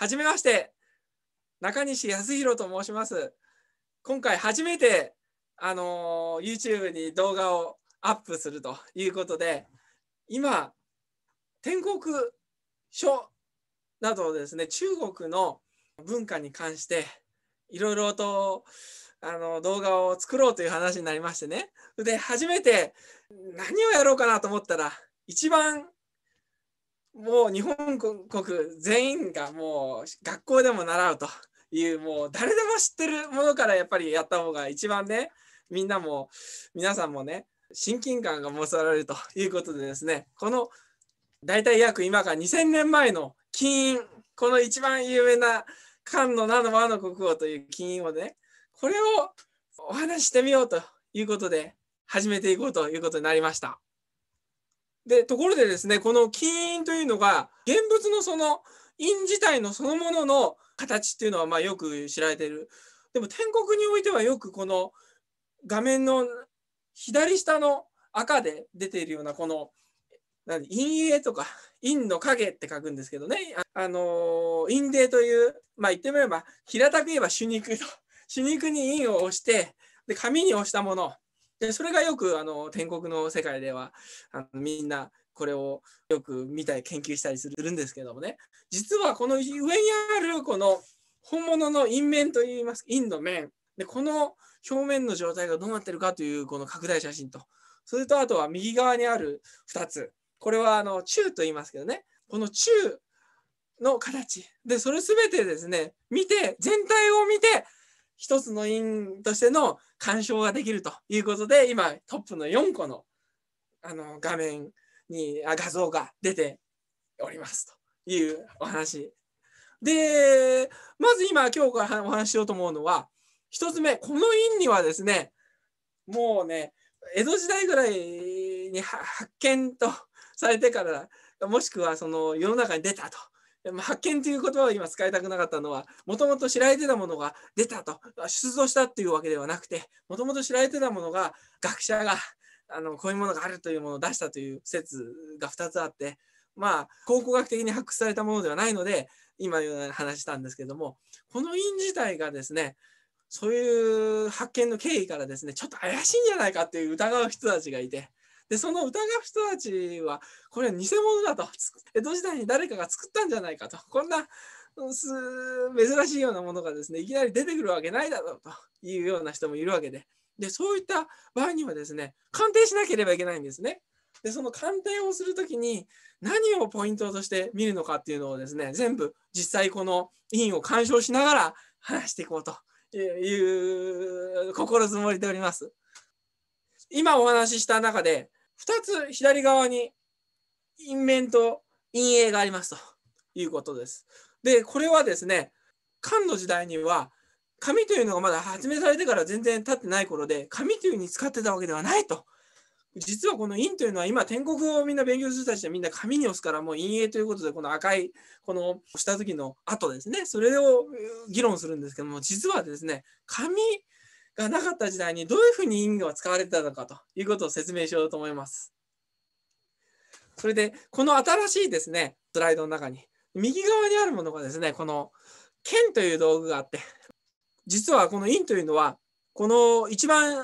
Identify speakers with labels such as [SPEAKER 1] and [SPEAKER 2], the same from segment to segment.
[SPEAKER 1] はじめまして、中西康弘と申します。今回初めて、あの YouTube に動画をアップするということで、今、天国書などですね、中国の文化に関して、いろいろとあの動画を作ろうという話になりましてね。で、初めて何をやろうかなと思ったら、一番もう日本国全員がもう学校でも習うというもう誰でも知ってるものからやっぱりやった方が一番ねみんなも皆さんもね親近感が持たれるということでですねこの大体約今から2000年前の金印この一番有名な漢の名の和の国王という金印をねこれをお話ししてみようということで始めていこうということになりました。で、ところでですね、この金印というのが、現物のその印自体のそのものの形っていうのは、まあよく知られている。でも、天国においてはよくこの画面の左下の赤で出ているような、この、何陰影とか、陰の影って書くんですけどね、あの陰という、まあ言ってみれば、平たく言えば主肉と、主肉に陰を押して、で紙に押したものでそれがよくあの天国の世界ではあのみんなこれをよく見たり研究したりするんですけどもね実はこの上にあるこの本物の陰面といいます陰の面でこの表面の状態がどうなってるかというこの拡大写真とそれとあとは右側にある2つこれはあの中と言いますけどねこの中の形でそれ全てですね見て全体を見て一つの院としての鑑賞ができるということで、今、トップの4個のあの画面にあ画像が出ておりますというお話。で、まず今、今日からお話ししようと思うのは、1つ目、この院にはですね、もうね、江戸時代ぐらいに発見とされてから、もしくはその世の中に出たと発見という言葉を今使いたくなかったのは、もともと知られてたものが出たと、出土したというわけではなくて、もともと知られてたものが学者があのこういうものがあるというものを出したという説が2つあって、まあ、考古学的に発掘されたものではないので、今のような話したんですけども、この印自体がですね、そういう発見の経緯からですね、ちょっと怪しいんじゃないかっていう疑う人たちがいて、で、その疑う人たちは、これは偽物だと。江戸時代に誰かが作ったんじゃないかと。こんな、珍しいようなものがですね、いきなり出てくるわけないだろうというような人もいるわけで。で、そういった場合にはですね、鑑定しなければいけないんですね。で、その鑑定をするときに何をポイントとして見るのかっていうのをですね、全部実際この委員を鑑賞しながら話していこうという心づもりでおります。今お話しした中で2つ左側に陰面と陰影がありますということです。で、これはですね、漢の時代には、紙というのがまだ発明されてから全然経ってない頃で、紙というに使ってたわけではないと。実はこの陰というのは今、天国をみんな勉強する人たちはみんな紙に押すから、もう陰影ということで、この赤い、この下きの跡ですね、それを議論するんですけども、実はですね、紙がなかった時代にどういうふうに因果は使われてたのかということを説明しようと思います。それで、この新しいですね、スライドの中に、右側にあるものがですね、この剣という道具があって、実はこの因というのは、この一番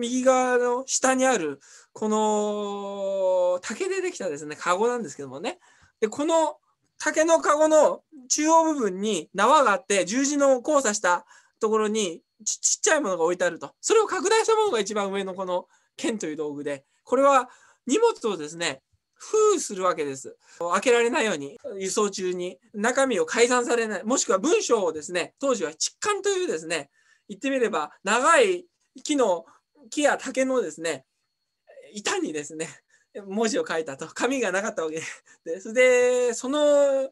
[SPEAKER 1] 右側の下にある、この竹でできたですね、籠なんですけどもね。で、この竹のかごの中央部分に縄があって、十字の交差したところにちっちゃいものが置いてあると。それを拡大したものが一番上のこの剣という道具で、これは荷物をですね、封するわけです。開けられないように、輸送中に中身を改ざんされない、もしくは文章をですね、当時は窒管というですね、言ってみれば長い木の、木や竹のですね、板にですね、文字を書いたと。紙がなかったわけです。で、その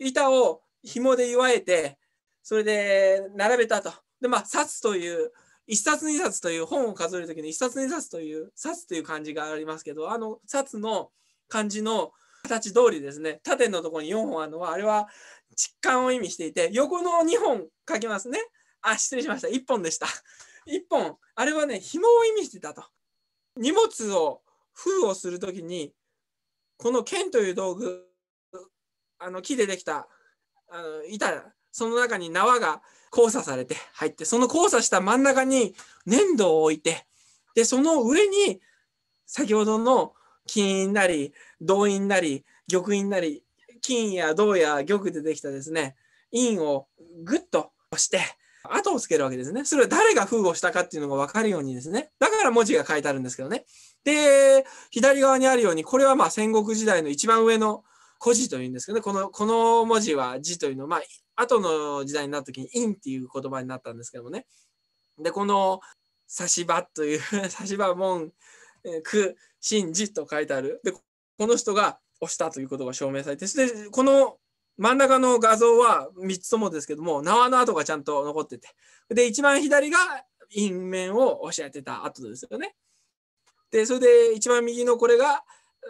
[SPEAKER 1] 板を紐で祝えて、それで並べたと。で、まあ、冊という、一冊二冊という本を数えるときに一冊二冊という冊という漢字がありますけど、あの冊の漢字の形通りですね、縦のところに4本あるのは、あれは疾患を意味していて、横の2本書きますね。あ、失礼しました。1本でした。1本。あれはね、紐を意味してたと。荷物を封をするときに、この剣という道具、あの木でできたあの板、その中に縄が交差されて入って、その交差した真ん中に粘土を置いて、で、その上に先ほどの金なり、銅印なり、玉印なり、金や銅や玉でできたですね、印をぐっと押して、後をつけるわけですね。それは誰が封をしたかっていうのが分かるようにですね。だから文字が書いてあるんですけどね。で、左側にあるように、これはまあ戦国時代の一番上の古字というんですけどね、この、この文字は字というのは、まあ、後の時代になった時に「イン」っていう言葉になったんですけどもねでこの「差し場」という「差 し場門区真治」と書いてあるでこの人が押したということが証明されてそこの真ん中の画像は3つともですけども縄の跡がちゃんと残っててで一番左が陰面を押し当てた跡ですよね。でそれで一番右のこれが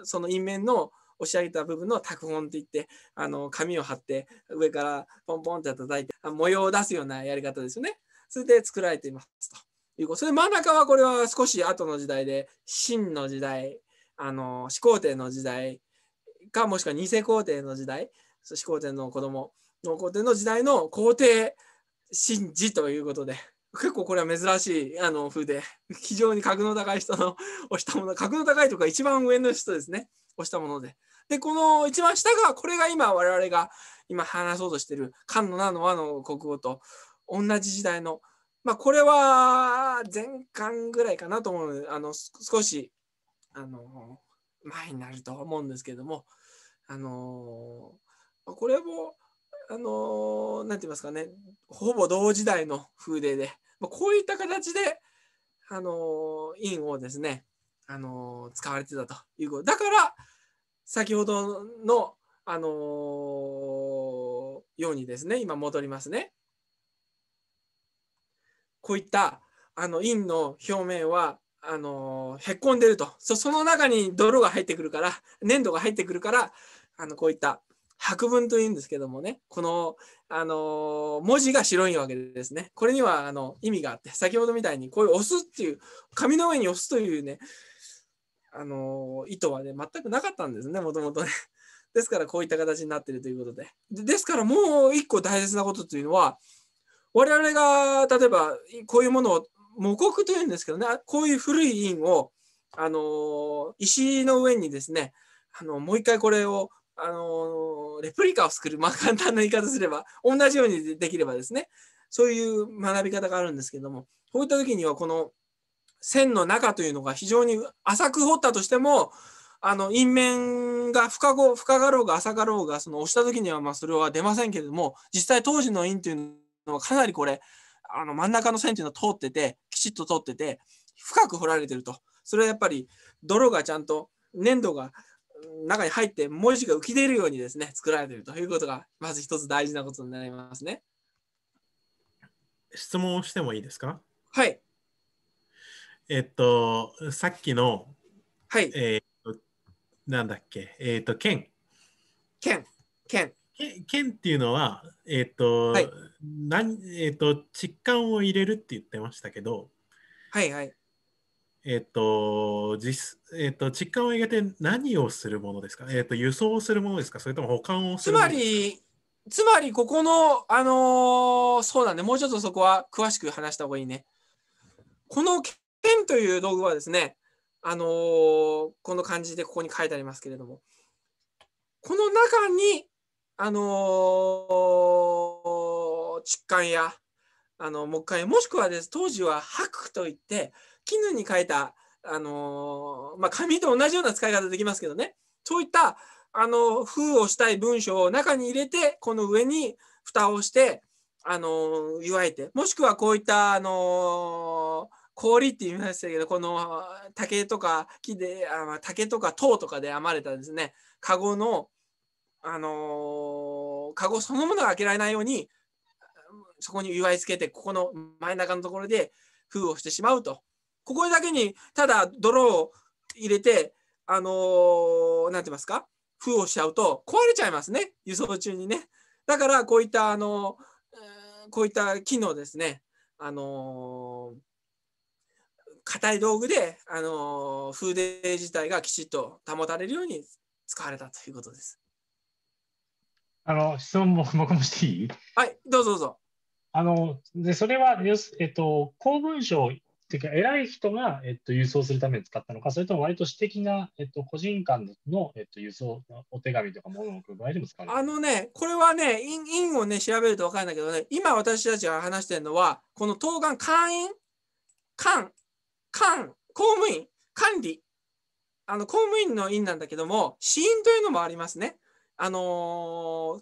[SPEAKER 1] その陰面の押し上げた部分の拓本っていってあの紙を貼って上からポンポンって叩いて模様を出すようなやり方ですよね。それで作られていますということ。それで真ん中はこれは少し後の時代で秦の時代あの始皇帝の時代かもしくは偽皇帝の時代始皇帝の子供の皇帝の時代の皇帝神事ということで。結構これは珍しいあの風で非常に格の高い人の押したもの格の高いとか一番上の人ですね押したもので。で、この一番下が、これが今我々が今話そうとしてる漢の名の和の国語と同じ時代の、まあ、これは前巻ぐらいかなと思うので、あの少しあの前になると思うんですけども、あのこれも、あのなんて言いますかね、ほぼ同時代の風景で、まあ、こういった形で、あの印をですね、あの使われてたということだから先ほどの、あのようにですね今戻りますねこういったあの陰の表面はあのへこんでるとその中に泥が入ってくるから粘土が入ってくるからあのこういった白文というんですけどもねこの、あの文字が白いわけですねこれにはあの意味があって先ほどみたいにこういう押すっていう紙の上に押すというねあの意図はね全くなかったんですねもともとね。ですからこういった形になっているということでで。ですからもう一個大切なことというのは我々が例えばこういうものを模刻というんですけどねこういう古い印をあの石の上にですねあのもう一回これをあのレプリカを作る、まあ、簡単な言い方すれば同じようにできればですねそういう学び方があるんですけどもこういった時にはこの線の中というのが非常に浅く掘ったとしてもあの因面が深ご深がろうが浅かろうがその押した時にはまあそれは出ませんけれども実際当時の印というのはかなりこれあの真ん中の線というのは通っててきちっと通ってて深く掘られてるとそれはやっぱり泥がちゃんと粘土が中に入って文字が浮き出るようにですね作られているということがまず一つ大事なことになりますね。質問をしてもいいですかはい。えっと、さっきの、はい。えー、なんだっけ、えっ、と、剣。剣。剣。剣っていうのは、えっ、と、はい、なんえっ、と、疾患を入れるって言ってましたけど、はいはい。えっ、と、実、えっ、と、疾患を入れて何をするものですかえっ、と、輸送するものですかそれとも保管をするつまり、つまり、ここの、あのそうだね、もうちょっとそこは詳しく話した方がいいね。このペンという道具はですね、あのー、この漢字でここに書いてありますけれども、この中に、あのー、竹やあの木管や、もしくはです当時は白といって、絹に書いた、あのー、まあ、紙と同じような使い方できますけどね、そういったあの封をしたい文章を中に入れて、この上に蓋をして、あの湯えて、もしくはこういった、あのー氷って言いましたけど、この竹とか木で、あ竹とか塔とかで編まれたですね、籠の、あのー、そのものが開けられないように、そこに祝いつけて、ここの真ん中のところで封をしてしまうと。ここだけに、ただ泥を入れて、あのー、なんて言いますか、封をしちゃうと壊れちゃいますね、輸送中にね。だから、こういった、あのー、こういった機能ですね、あのー硬い道具で、あの風鈴自体がきちっと保たれるように使われたということです。あの質問も僕もしていいはいどうぞどうぞ。あのでそれは、えっと、公文書ていうか偉い人が、えっと、郵送するために使ったのか、それとも割と私的な、えっと、個人間の、えっと、郵送お手紙とかものを送る場合でも使われるあのね、これはね、印印をね、調べると分かるんだけどね、今私たちが話してるのは、この当願会員、官、官、公務員、管理。あの、公務員の員なんだけども、死因というのもありますね。あのー、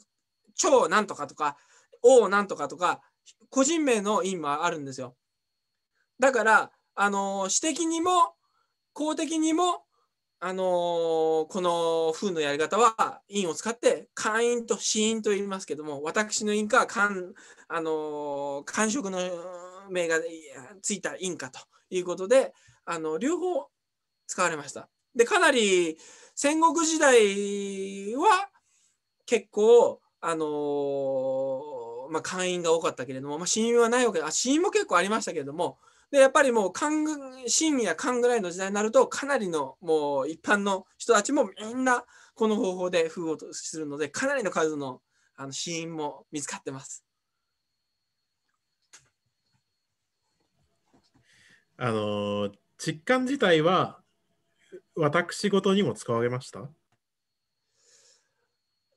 [SPEAKER 1] 長なんとかとか、王なんとかとか、個人名の員もあるんですよ。だから、あのー、私的にも、公的にも、あのー、この風のやり方は、院を使って、会員と死因と言いますけども、私の院か、官、あのー、官職の名がついた院かということであの両方使われました。でかなり戦国時代は結構あのまあ、会員が多かったけれども、まあ、死因はないわけであ死因も結構ありましたけれどもでやっぱりもう官秦や漢ぐらいの時代になるとかなりのもう一般の人たちもみんなこの方法で封をするのでかなりの数のあの死因も見つかってます。あの実感自体は私事にも使われました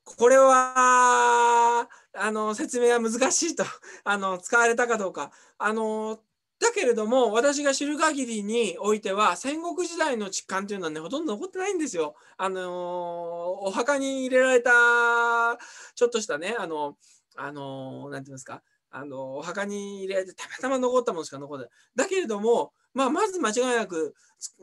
[SPEAKER 1] これはあの説明は難しいと あの使われたかどうかあのだけれども私が知る限りにおいては戦国時代の疾患というのはねほとんど残ってないんですよ。あのお墓に入れられたちょっとしたねあのあのなんていうんですかあのお墓に入れられてたまたま残ったものしか残ってだけれども、まあ、まず間違いなく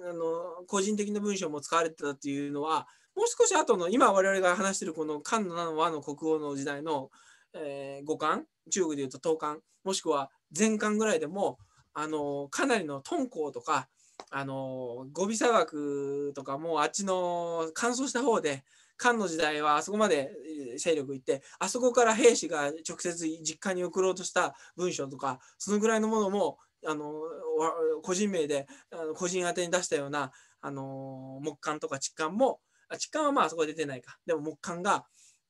[SPEAKER 1] あの個人的な文章も使われてたっていうのはもう少し後の今我々が話してるこの漢の和の国王の時代の、えー、五冠中国でいうと東冠もしくは前冠ぐらいでもあのかなりの敦煌とかあの語尾砂漠とかもあっちの乾燥した方で漢の時代はあそこまで勢力いってあそこから兵士が直接実家に送ろうとした文書とかそのぐらいのものもあの個人名であの個人宛てに出したようなあの木簡とか竹簡も竹簡はまあそこは出てないかでも木簡が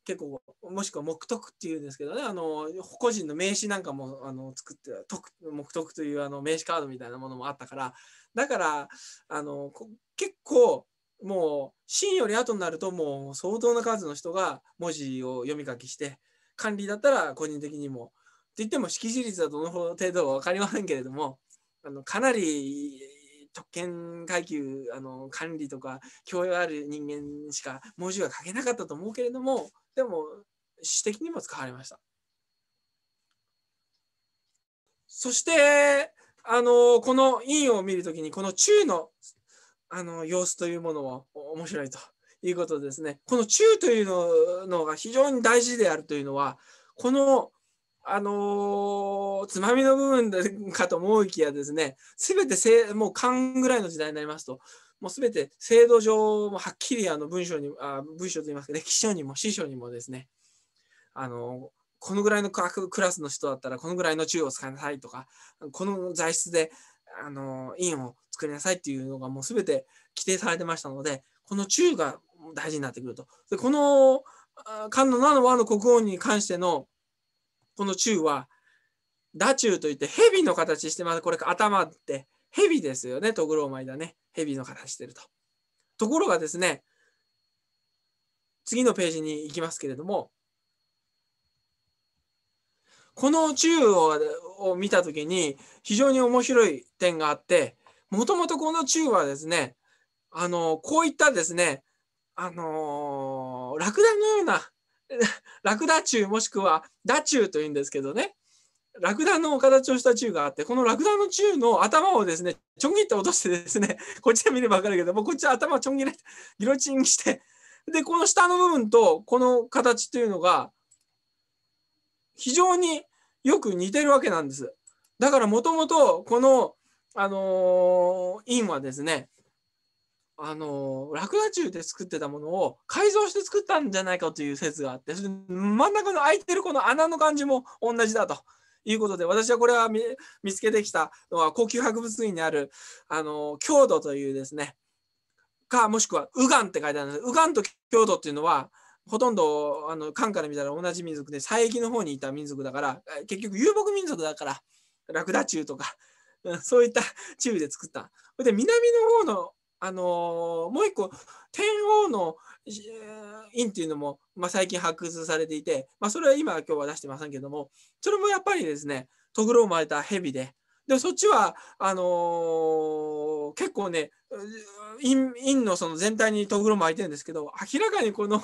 [SPEAKER 1] 結構もしくは木徳っていうんですけどねあの個人の名刺なんかもあの作って木徳というあの名刺カードみたいなものもあったからだからあの結構もう真より後になるともう相当な数の人が文字を読み書きして管理だったら個人的にもって言っても識字率はどの程度は分かりませんけれどもあのかなり特権階級あの管理とか教養ある人間しか文字は書けなかったと思うけれどもでも詩的にも使われました。そしてあのこの陰を見るときにこの中のあの様子というものは面白いということですね。この中というのが非常に大事であるというのは、このあのー、つまみの部分でかと思いきやですね、すべてせもう勘ぐらいの時代になりますと、もうすべて制度上もはっきりあの文章にあ、文章といいますか、歴史書にも史書にもですね、あのーこのぐらいのクラスの人だったらこのぐらいの中を使いなさいとかこの材質であの委を作りなさいっていうのがもう全て規定されてましたのでこの中が大事になってくると。でこの漢の7の和の国王に関してのこの中は打中といって蛇の形してます。これ頭って蛇ですよね、トグローマイだね。蛇の形してると。ところがですね、次のページに行きますけれども、この宙をを見た時に非常に面白い点があってもともとこの宙はですねあのこういったですねあのー、ラクダのような ラクダ宙もしくはダ宙というんですけどねラクダの形をした宙があって、このラクダの宙の頭をですね、ちょんぎって落としてですね、こっちで見れば分かるけど、もうこっちは頭をちょんぎれ、ギロチンして、で、この下の部分とこの形というのが、非常によく似てるわけなんです。だからもともとこの、あのー、はですね、あのー、ラクダ中で作ってたものを改造して作ったんじゃないかという説があってそれ真ん中の空いてるこの穴の感じも同じだということで私はこれは見つけてきたのは高級博物院にある、あの郷土というですねかもしくはガンって書いてあるんですと郷土っていうのはほとんどあの漢から見たら同じ民族で西域の方にいた民族だから結局遊牧民族だからラクダ中とか そういった中で作った。で南の方のあのー、もう一個天王の院っていうのも、まあ、最近発掘されていて、まあ、それは今今日は出してませんけどもそれもやっぱりですねトグロを巻いた蛇ででそっちはあのー結構ね、陰のその全体にとぐも巻いてるんですけど、明らかにこの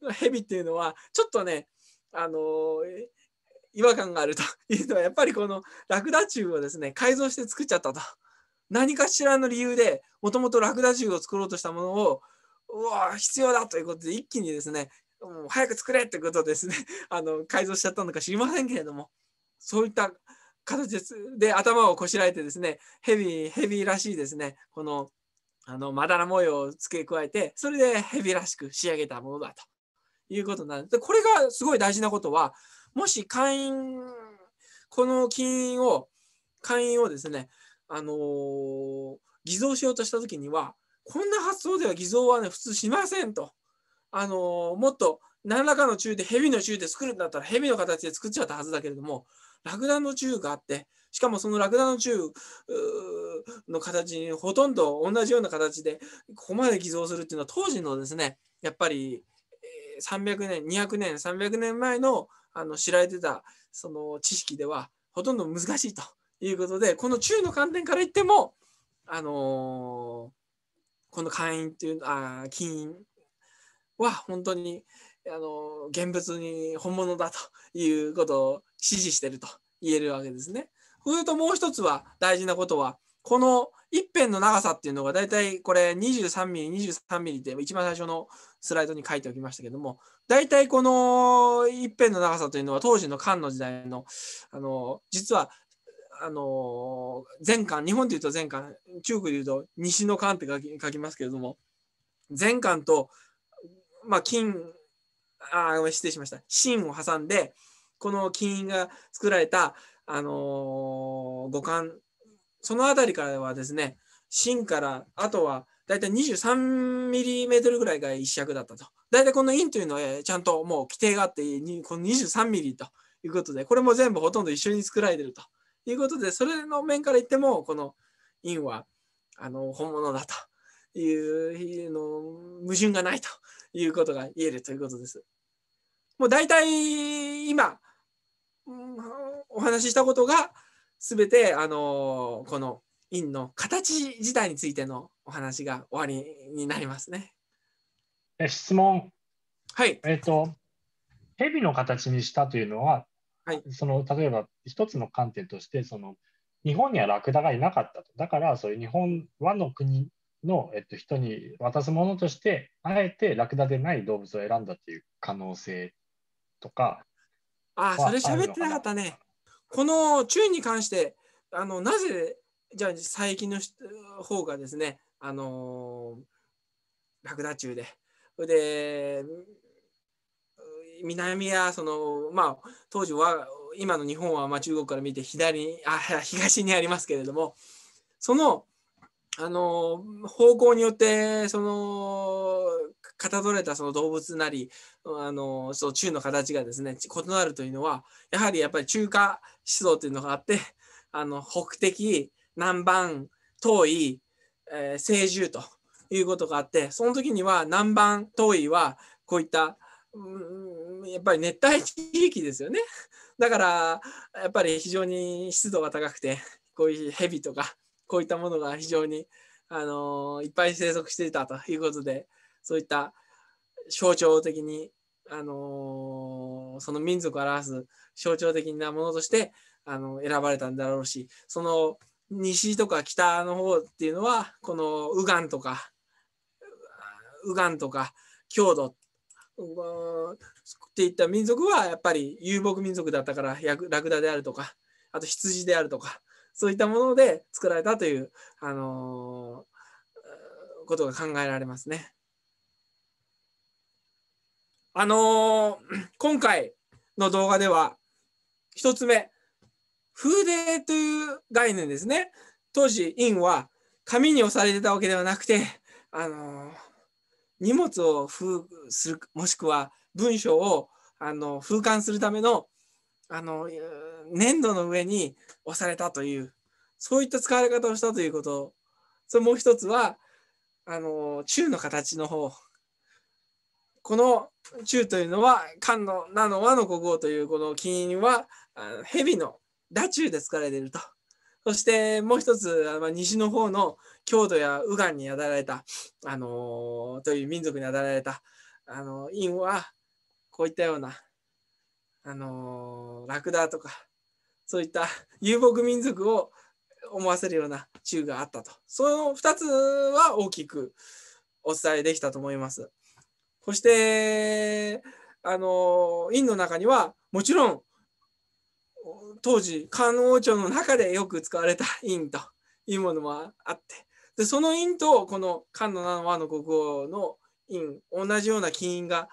[SPEAKER 1] 蛇っていうのは、ちょっとね、あの違和感があるというのは、やっぱりこのラクダ宙をですね、改造して作っちゃったと。何かしらの理由で、もともとラクダ宙を作ろうとしたものを、うわ、必要だということで、一気にですね、もう早く作れってことですね、あの改造しちゃったのか知りませんけれども、そういった形で頭をこしらえてですね、ヘビヘビらしいですね、このあのまだら模様を付け加えて、それでヘビらしく仕上げたものだということなんです。でこれがすごい大事なことは、もし会員、この金印を、会員をですね、あのー、偽造しようとしたときには、こんな発想では偽造はね、普通しませんと。あのー、もっと何らかの宙で蛇の宙で作るんだったら蛇の形で作っちゃったはずだけれどもラクダの宙があってしかもそのラクダの宙の形にほとんど同じような形でここまで偽造するっていうのは当時のですねやっぱり300年200年300年前のあの知られてたその知識ではほとんど難しいということでこの宙の観点から言ってもあのー、この会員っていうあ金印は本当にあの現物に本物だということを指示していると言えるわけですね。それともう一つは大事なことはこの一辺の長さっていうのが大体これ 23mm23mm って一番最初のスライドに書いておきましたけども大体この一辺の長さというのは当時の漢の時代のあの実はあの前漢日本でいうと前漢中国でいうと西の漢って書き書きますけれども前漢と、まあ、金ああ、失礼しました。芯を挟んで、この金印が作られた、あのー、五感、その辺りからはですね、芯から、あとは大体2 3トルぐらいが一尺だったと。大体この印というのはちゃんともう規定があって、この2 3ミリということで、これも全部ほとんど一緒に作られてるということで、それの面から言っても、この印はあの本物だというの矛盾がないということが言えるということです。もう大体今、お話ししたことが全てあのこの陰の形自体についてのお話が終わりになりますね。え質問。はい。えっ、ー、と、蛇の形にしたというのは、はい、その例えば一つの観点としてその日本にはラクダがいなかったとだからそういう日本和の国の、えっと、人に渡すものとして、あえてラクダでない動物を選んだという可能性とか。ああ、それ喋ってなかったね。この注意に関して、あのなぜ、じゃあ、最近の方がですね、あのー、ラクダ中で。で、南やその、まあ、当時は、今の日本はまあ中国から見て左にあ東にありますけれども、そのあの方向によってそのかたどれたその動物なりあのその中の形がですね異なるというのはやはりやっぱり中華思想というのがあってあの北的南蛮遠い、えー、西獣ということがあってその時には南蛮遠いはこういったうんやっぱり熱帯地域ですよねだからやっぱり非常に湿度が高くてこういう蛇とかこういったものが非常に、あのいっぱい生息していたということでそういった象徴的に、あのその民族を表す象徴的なものとして、あの選ばれたんだろうしその西とか北の方っていうのはこの右岸とか右岸とか郷土っていった民族はやっぱり遊牧民族だったからラクダであるとかあと羊であるとかそういったもので作られたという、あのー、ことが考えられますね。あのー、今回の動画では1つ目風鈴という概念ですね。当時印は紙に押されてたわけではなくて、あのー、荷物を封するもしくは文章をあの封刊するためのあのー粘土の上に押されたというそういった使われ方をしたということそれもう一つはあの中の形の方この宙というのは漢の「なの和の古王というこの金印は蛇の打中で使われているとそしてもう一つ西の方の郷土や右岸にやだられた、あのという民族にあだられた、あのー、印はこういったような、あのラクダとかそういった 遊牧民族を思わせるような宙があったと。その2つは大きくお伝えできたと思います。そして、あの、院の中には、もちろん、当時、漢王朝の中でよく使われた院というものもあって、でその院とこの漢の七和の国王の院、同じような金印が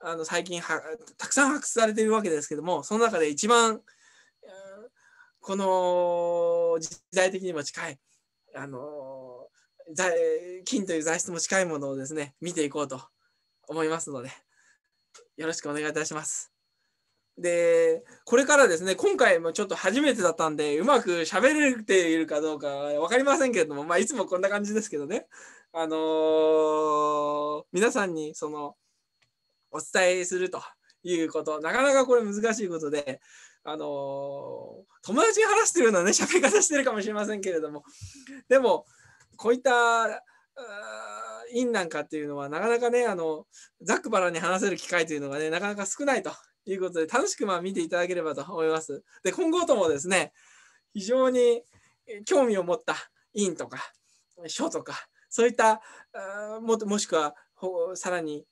[SPEAKER 1] あの最近はたくさん発掘されているわけですけども、その中で一番この時代的にも近い、あの金という材質も近いものをですね、見ていこうと思いますので、よろしくお願いいたします。で、これからですね、今回もちょっと初めてだったんで、うまく喋れているかどうか分かりませんけれども、まあ、いつもこんな感じですけどね、あのー、皆さんにそのお伝えするということ、なかなかこれ難しいことで、あのー、友達に話してるようなね喋り方してるかもしれませんけれどもでもこういった院なんかっていうのはなかなかねあのざっくばらに話せる機会というのがねなかなか少ないということで楽しくまあ見ていただければと思います。で今後ともですね非常に興味を持った院とか書とかそういったももしくはさらに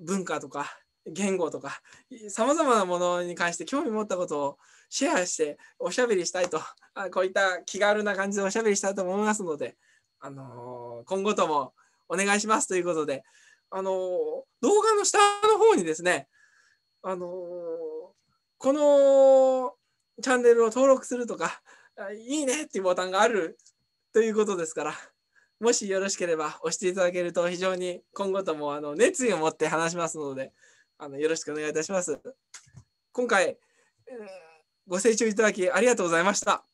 [SPEAKER 1] 文化とか言語とかさまざまなものに関して興味持ったことをシェアしておしゃべりしたいとこういった気軽な感じでおしゃべりしたいと思いますので、あのー、今後ともお願いしますということで、あのー、動画の下の方にですね、あのー、このチャンネルを登録するとかいいねっていうボタンがあるということですから。もしよろしければ押していただけると非常に今後ともあの熱意を持って話しますのであのよろしくお願いいたします。今回、ご清聴いただきありがとうございました。